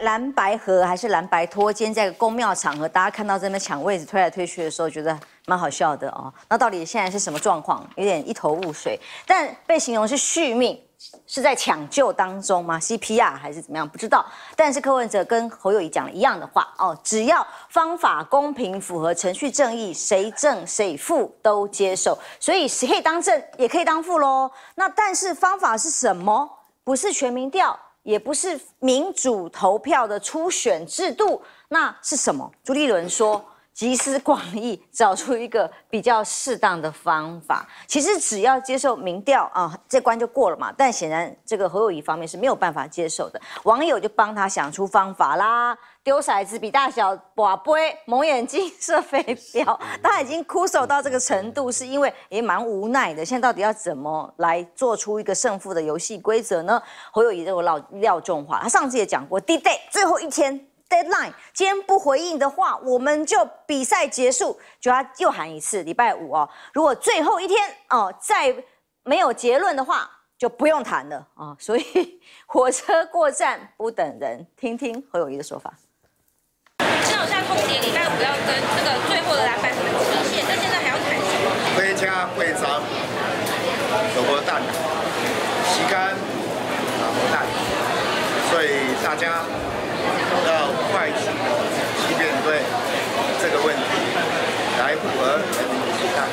蓝白河还是蓝白拖，今天在公庙场合，大家看到这边抢位置、推来推去的时候，觉得蛮好笑的哦。那到底现在是什么状况？有点一头雾水。但被形容是续命，是在抢救当中吗？C P R 还是怎么样？不知道。但是柯文哲跟侯友谊讲了一样的话哦，只要方法公平、符合程序正义，谁正谁负都接受，所以谁可以当正，也可以当负喽。那但是方法是什么？不是全民调。也不是民主投票的初选制度，那是什么？朱立伦说。集思广益，找出一个比较适当的方法。其实只要接受民调啊，这关就过了嘛。但显然这个侯友谊方面是没有办法接受的，网友就帮他想出方法啦：丢骰子比大小，把杯蒙眼睛射飞镖。他已经枯手到这个程度，是因为也蛮无奈的。现在到底要怎么来做出一个胜负的游戏规则呢？侯友谊这个廖廖仲华，他上次也讲过 d a Day 最后一天。Deadline，今天不回应的话，我们就比赛结束。就要又喊一次，礼拜五哦。如果最后一天哦，再没有结论的话，就不用谈了啊。所以 火车过站不等人，听听何友谊的说法。那我现在通牒，礼拜五要跟这个最后的谈判什么期限，那现在还要谈什么？回家徽章、萝卜蛋、旗杆、萝卜蛋。所以大家要。这个问题，来，胡而人民负担。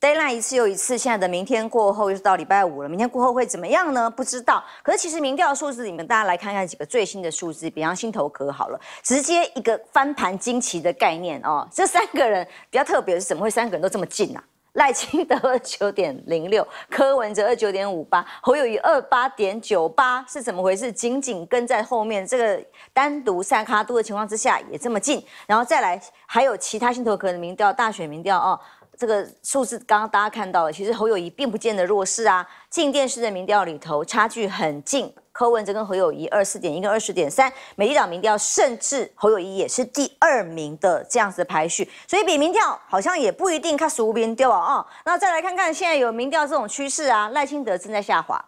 Dayline 一次又一次，现在的明天过后又是到礼拜五了。明天过后会怎么样呢？不知道。可是其实民调数字你们大家来看看几个最新的数字，比方心头壳好了，直接一个翻盘惊奇的概念哦。这三个人比较特别，是怎么会三个人都这么近呢？赖清德二九点零六，柯文哲二九点五八，侯友谊二八点九八，是怎么回事？紧紧跟在后面，这个单独赛卡都的情况之下也这么近，然后再来还有其他新投可的民调大选民调哦，这个数字刚刚大家看到了，其实侯友谊并不见得弱势啊，进电视的民调里头差距很近。柯文哲跟侯友谊二四点一跟二十点三，美丽岛民调甚至侯友谊也是第二名的这样子的排序，所以比民调好像也不一定看孰优孰劣哦。那再来看看现在有民调这种趋势啊，赖清德正在下滑，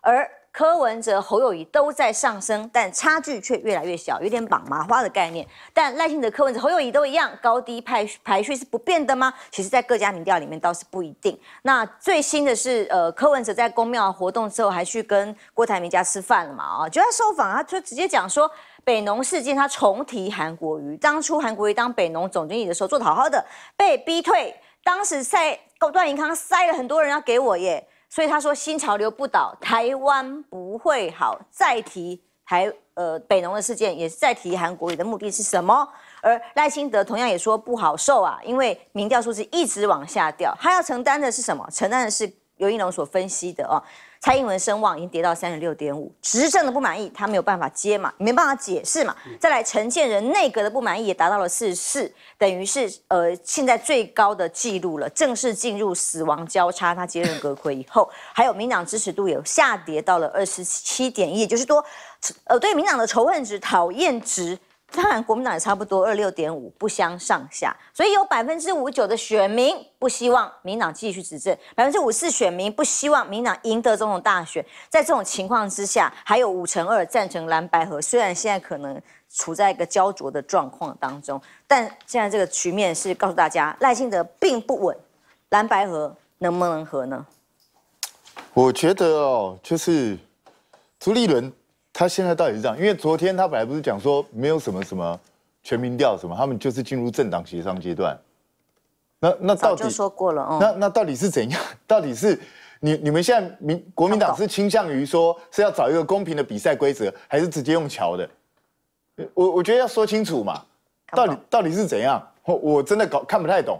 而。柯文哲、侯友谊都在上升，但差距却越来越小，有点绑麻花的概念。但赖清德、柯文哲、侯友谊都一样，高低排排序是不变的吗？其实，在各家民调里面倒是不一定。那最新的是，呃，柯文哲在公庙活动之后，还去跟郭台铭家吃饭了嘛？啊，就在受访，他就直接讲说，北农事件他重提韩国瑜，当初韩国瑜当北农总经理的时候做的好好的，被逼退，当时塞段银康塞了很多人要给我耶。所以他说新潮流不倒，台湾不会好。再提台呃北农的事件，也是再提韩国语的目的是什么？而赖清德同样也说不好受啊，因为民调数字一直往下掉，他要承担的是什么？承担的是刘一龙所分析的哦。蔡英文声望已经跌到三十六点五，执政的不满意，他没有办法接嘛，没办法解释嘛。再来陈建仁内阁的不满意也达到了四十四，等于是呃现在最高的记录了，正式进入死亡交叉。他接任阁魁以后，还有民党支持度也下跌到了二十七点一，也就是说，呃对民党的仇恨值、讨厌值。当然，国民党也差不多二六点五，不相上下。所以有百分之五九的选民不希望民党继续执政，百分之五四选民不希望民党赢得总统大选。在这种情况之下，还有五成二赞成蓝白河。虽然现在可能处在一个焦灼的状况当中，但现在这个局面是告诉大家，赖清德并不稳，蓝白河能不能和呢？我觉得哦，就是朱立伦。他现在到底是这样？因为昨天他本来不是讲说没有什么什么全民调什么，他们就是进入政党协商阶段。那那到底说过了哦。那那到底是怎样？到底是你你们现在民国民党是倾向于说是要找一个公平的比赛规则，还是直接用桥的？我我觉得要说清楚嘛，到底到底是怎样？我我真的搞看不太懂。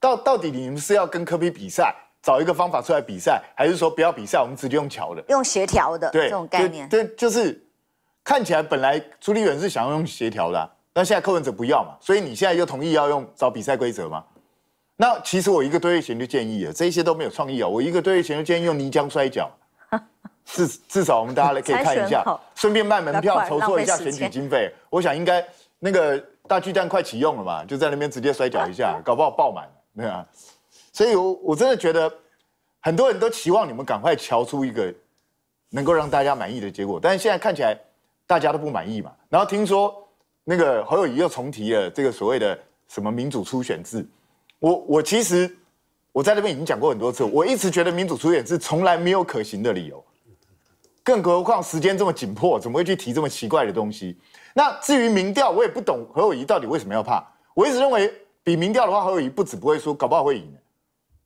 到到底你们是要跟科比比赛？找一个方法出来比赛，还是说不要比赛？我们直接用桥的，用协调的，这种概念。对，就是看起来本来朱立远是想要用协调的，那现在柯文哲不要嘛，所以你现在又同意要用找比赛规则吗？那其实我一个多月前就建议了，这些都没有创意啊。我一个多月前就建议用泥浆摔跤，至至少我们大家来可以看一下，顺便卖门票，筹措一下选举经费。我想应该那个大巨蛋快启用了嘛，就在那边直接摔跤一下，搞不好爆满，对啊。所以，我我真的觉得很多人都期望你们赶快瞧出一个能够让大家满意的结果，但是现在看起来大家都不满意嘛。然后听说那个侯友谊又重提了这个所谓的什么民主初选制，我我其实我在那边已经讲过很多次，我一直觉得民主初选制从来没有可行的理由，更何况时间这么紧迫，怎么会去提这么奇怪的东西？那至于民调，我也不懂侯友谊到底为什么要怕。我一直认为，比民调的话，侯友谊不止不会输，搞不好会赢。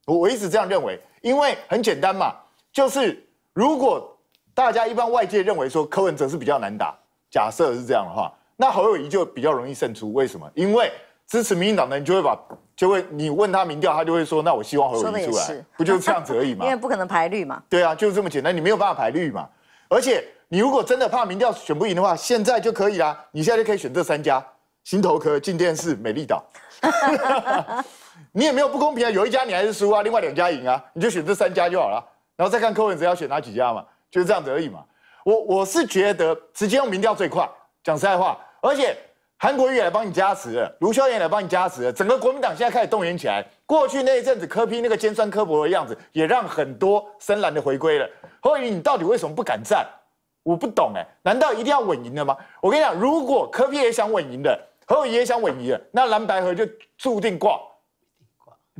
我我一直这样认为，因为很简单嘛，就是如果大家一般外界认为说柯文哲是比较难打，假设是这样的话，那侯友谊就比较容易胜出。为什么？因为支持民进党的人就会把，就会你问他民调，他就会说，那我希望侯友谊出来，不就是这样子而已 嘛？因为不可能排绿嘛。对啊，就是这么简单，你没有办法排绿嘛。而且你如果真的怕民调选不赢的话，现在就可以啦，你现在就可以选这三家：新头壳、进电视、美丽岛。你也没有不公平啊，有一家你还是输啊，另外两家赢啊，你就选这三家就好了，然后再看柯文哲要选哪几家嘛，就是这样子而已嘛。我我是觉得直接用民调最快，讲实在话，而且韩国瑜也来帮你加持了，卢修也来帮你加持了，整个国民党现在开始动员起来。过去那一阵子柯批那个尖酸刻薄的样子，也让很多深蓝的回归了。何伟仪，你到底为什么不敢站？我不懂哎，难道一定要稳赢的吗？我跟你讲，如果柯批也想稳赢的，何伟也想稳赢的，那蓝白合就注定挂。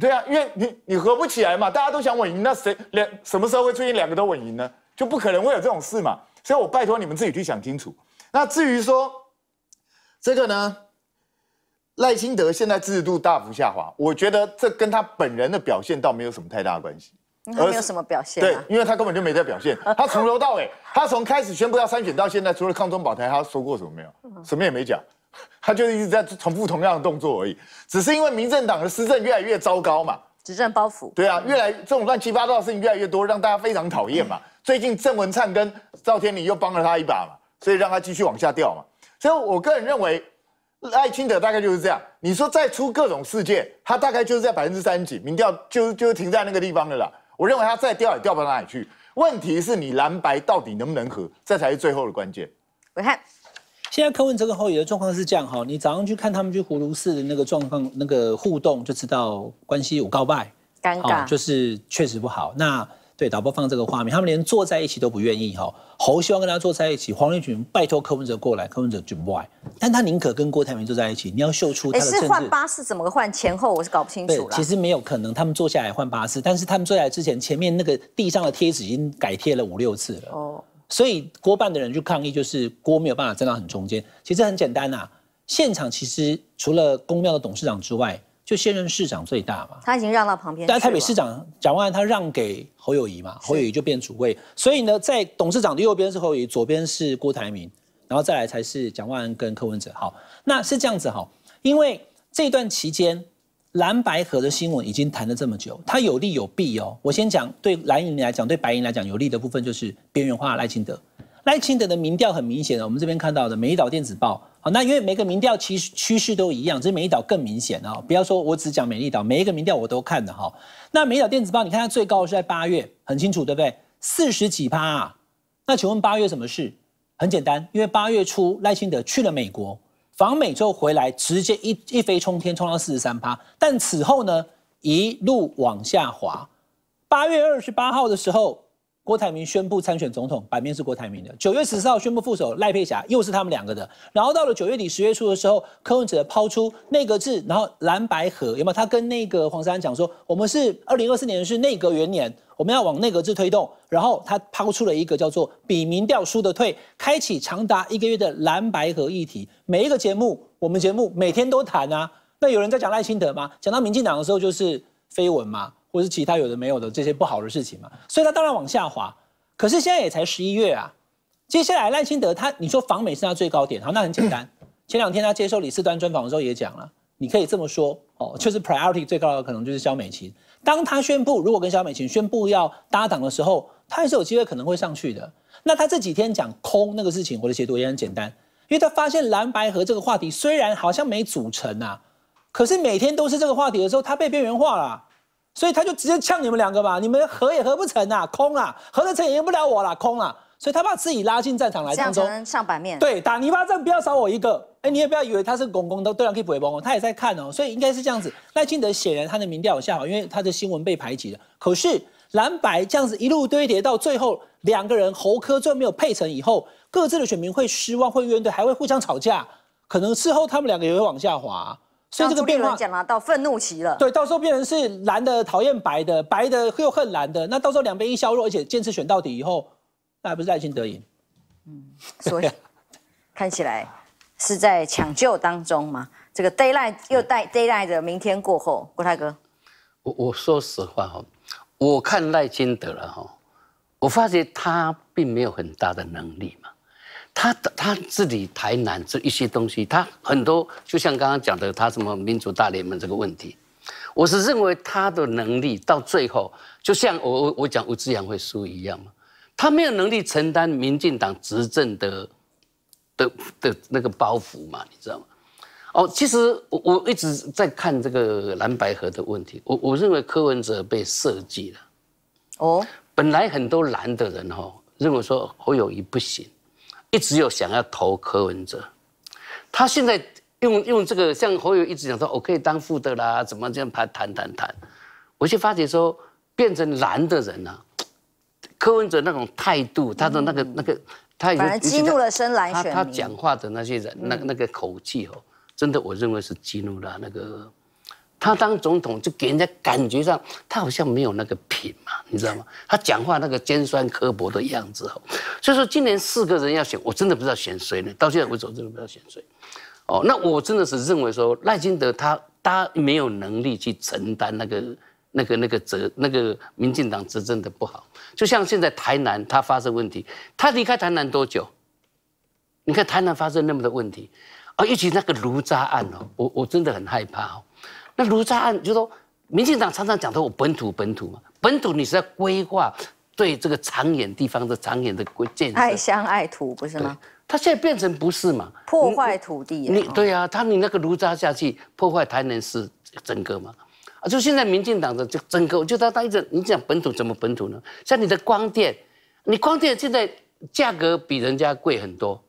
对啊，因为你你合不起来嘛，大家都想稳赢，那谁两什么时候会出现两个都稳赢呢？就不可能会有这种事嘛。所以，我拜托你们自己去想清楚。那至于说这个呢，赖清德现在制度大幅下滑，我觉得这跟他本人的表现倒没有什么太大关系。他没有什么表现？对，因为他根本就没在表现。他从头到尾，他从开始宣布要三选到现在，除了抗中保台，他说过什么没有？什么也没讲。他就是一直在重复同样的动作而已，只是因为民政党的施政越来越糟糕嘛，执政包袱。对啊，越来这种乱七八糟的事情越来越多，让大家非常讨厌嘛。最近郑文灿跟赵天麟又帮了他一把嘛，所以让他继续往下掉嘛。所以我个人认为，赖清德大概就是这样。你说再出各种事件，他大概就是在百分之三十几，民调就就停在那个地方的啦。我认为他再掉也掉不到哪里去。问题是你蓝白到底能不能和？这才是最后的关键。我看。现在柯文哲跟侯友的状况是这样哈，你早上去看他们去葫芦寺的那个状况，那个互动就知道关系有告白，尴尬，就是确实不好。那对，导播放这个画面，他们连坐在一起都不愿意哈。侯希望跟他坐在一起，黄立群拜托柯文哲过来，柯文哲就不爱，但他宁可跟郭台铭坐在一起。你要秀出他是换巴士怎么个换前后，我是搞不清楚了。其实没有可能，他们坐下来换巴士，但是他们坐下来之前，前面那个地上的贴纸已经改贴了五六次了。哦。所以郭办的人去抗议，就是郭没有办法站到很中间。其实很简单呐，现场其实除了公庙的董事长之外，就现任市长最大嘛。他已经让到旁边，但台北市长蒋万安他让给侯友谊嘛，侯友谊就变主位。所以呢，在董事长的右边是侯友谊，左边是郭台铭，然后再来才是蒋万安跟柯文哲。好，那是这样子哈，因为这段期间。蓝白河的新闻已经谈了这么久，它有利有弊哦。我先讲对蓝营来讲，对白营来讲有利的部分就是边缘化赖清德。赖清德的民调很明显的，我们这边看到的美丽岛电子报。好，那因为每个民调其实趋势都一样，只是美丽岛更明显哦。不要说我只讲美丽岛，每一个民调我都看的哈。那美岛电子报，你看它最高是在八月，很清楚对不对？四十几趴。那请问八月什么事？很简单，因为八月初赖清德去了美国。访美之后回来，直接一一飞冲天，冲到四十三趴。但此后呢，一路往下滑。八月二十八号的时候。郭台铭宣布参选总统，版面是郭台铭的。九月十四号宣布副手赖佩霞，又是他们两个的。然后到了九月底十月初的时候，柯文哲抛出内阁制，然后蓝白核有没有？他跟那个黄珊讲说，我们是二零二四年是内阁元年，我们要往内阁制推动。然后他抛出了一个叫做比民调输的退，开启长达一个月的蓝白核议题。每一个节目，我们节目每天都谈啊。那有人在讲赖清德吗？讲到民进党的时候，就是绯闻嘛。或是其他有的没有的这些不好的事情嘛，所以他当然往下滑。可是现在也才十一月啊，接下来赖清德他你说防美是他最高点，好，那很简单。前两天他接受李四端专访的时候也讲了，你可以这么说哦，就是 priority 最高的可能就是肖美琴。当他宣布如果跟肖美琴宣布要搭档的时候，他还是有机会可能会上去的。那他这几天讲空那个事情，我的解读也很简单，因为他发现蓝白河这个话题虽然好像没组成啊，可是每天都是这个话题的时候，他被边缘化了。所以他就直接呛你们两个吧，你们合也合不成啊，空啊，合得成也赢不了我啦，空啊，所以他把自己拉进战场来当中，上面，对，打泥巴仗不要少我一个，哎，你也不要以为他是公公都对了可以围攻我，他也在看哦，所以应该是这样子。赖清德显然他的民调有下滑，因为他的新闻被排挤了。可是蓝白这样子一路堆叠到最后，两个人侯科最后没有配成以后，各自的选民会失望会怨怼，还会互相吵架，可能事后他们两个也会往下滑。所以这个变化到愤怒期了，对，到时候变成是蓝的讨厌白的，白的又恨蓝的，那到时候两边一削弱，而且坚持选到底以后，那还不是赖清德赢？嗯，所以 看起来是在抢救当中嘛，这个 d a y l i g h t 又带 d a y l i g h t 的明天过后，郭泰哥，我我说实话哈，我看赖清德了哈，我发觉他并没有很大的能力。他他自己台南这一些东西，他很多就像刚刚讲的，他什么民主大联盟这个问题，我是认为他的能力到最后，就像我我我讲吴志阳会输一样嘛，他没有能力承担民进党执政的的的那个包袱嘛，你知道吗？哦，其实我我一直在看这个蓝白河的问题，我我认为柯文哲被设计了，哦，本来很多蓝的人哦，认为说侯友谊不行。一直有想要投柯文哲，他现在用用这个像侯友一直讲说，我可以当副的啦，怎么这样谈谈谈？我就发觉说变成蓝的人了。柯文哲那种态度，他的那个那个，他反而激怒了深蓝选他他讲话的那些人，那那个口气哦，真的我认为是激怒了那个。他当总统就给人家感觉上，他好像没有那个品嘛，你知道吗？他讲话那个尖酸刻薄的样子哦。所以说今年四个人要选，我真的不知道选谁呢？到现在我真的不知道选谁。哦，那我真的是认为说赖金德他他没有能力去承担那个那个那个责，那个民进党执政的不好。就像现在台南他发生问题，他离开台南多久？你看台南发生那么多问题，啊，尤其那个卢渣案哦，我我真的很害怕哦。那卢渣案就说，民进党常常讲的我本土本土嘛，本土你是在规划对这个长远地方的长远的建，爱乡爱土不是吗？他现在变成不是嘛？破坏土地，你对呀，他你那个儒渣下去破坏台南市整个嘛，啊，就现在民进党的这个整个，就他他一直你讲本土怎么本土呢？像你的光电，你光电现在价格比人家贵很多，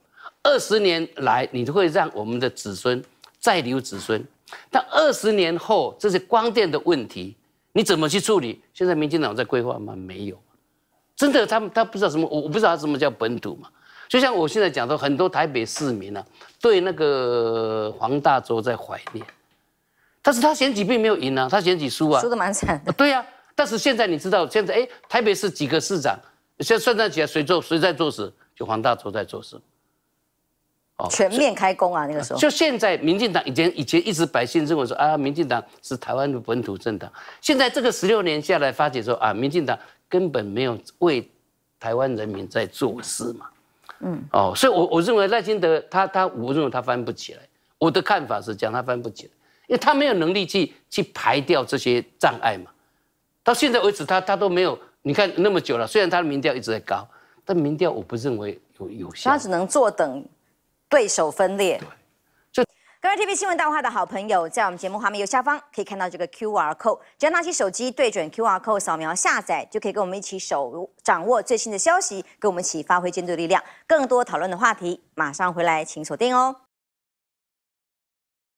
二十年来你会让我们的子孙。再留子孙，但二十年后这些光电的问题你怎么去处理？现在民进党在规划吗？没有，真的，他他不知道什么，我我不知道他什么叫本土嘛。就像我现在讲到，很多台北市民呢，对那个黄大洲在怀念，但是他选举并没有赢啊，他选举输啊，输的蛮惨。对呀，但是现在你知道现在哎，台北市几个市长？现在算算起来，谁做谁在做事？就黄大洲在做事。全面开工啊！那个时候，就现在，民进党以前以前一直百姓认为说啊，民进党是台湾的本土政党。现在这个十六年下来，发觉说啊，民进党根本没有为台湾人民在做事嘛。嗯，哦，所以，我我认为赖清德他他我认为他翻不起来。我的看法是讲他翻不起来，因为他没有能力去去排掉这些障碍嘛。到现在为止，他他都没有，你看那么久了，虽然他的民调一直在高，但民调我不认为有有效。他只能坐等。对手分裂，就。各位 t v 新闻大话的好朋友，在我们节目画面右下方可以看到这个 QR code，只要拿起手机对准 QR code 扫描下载，就可以跟我们一起手掌握最新的消息，跟我们一起发挥监督的力量。更多讨论的话题，马上回来，请锁定哦。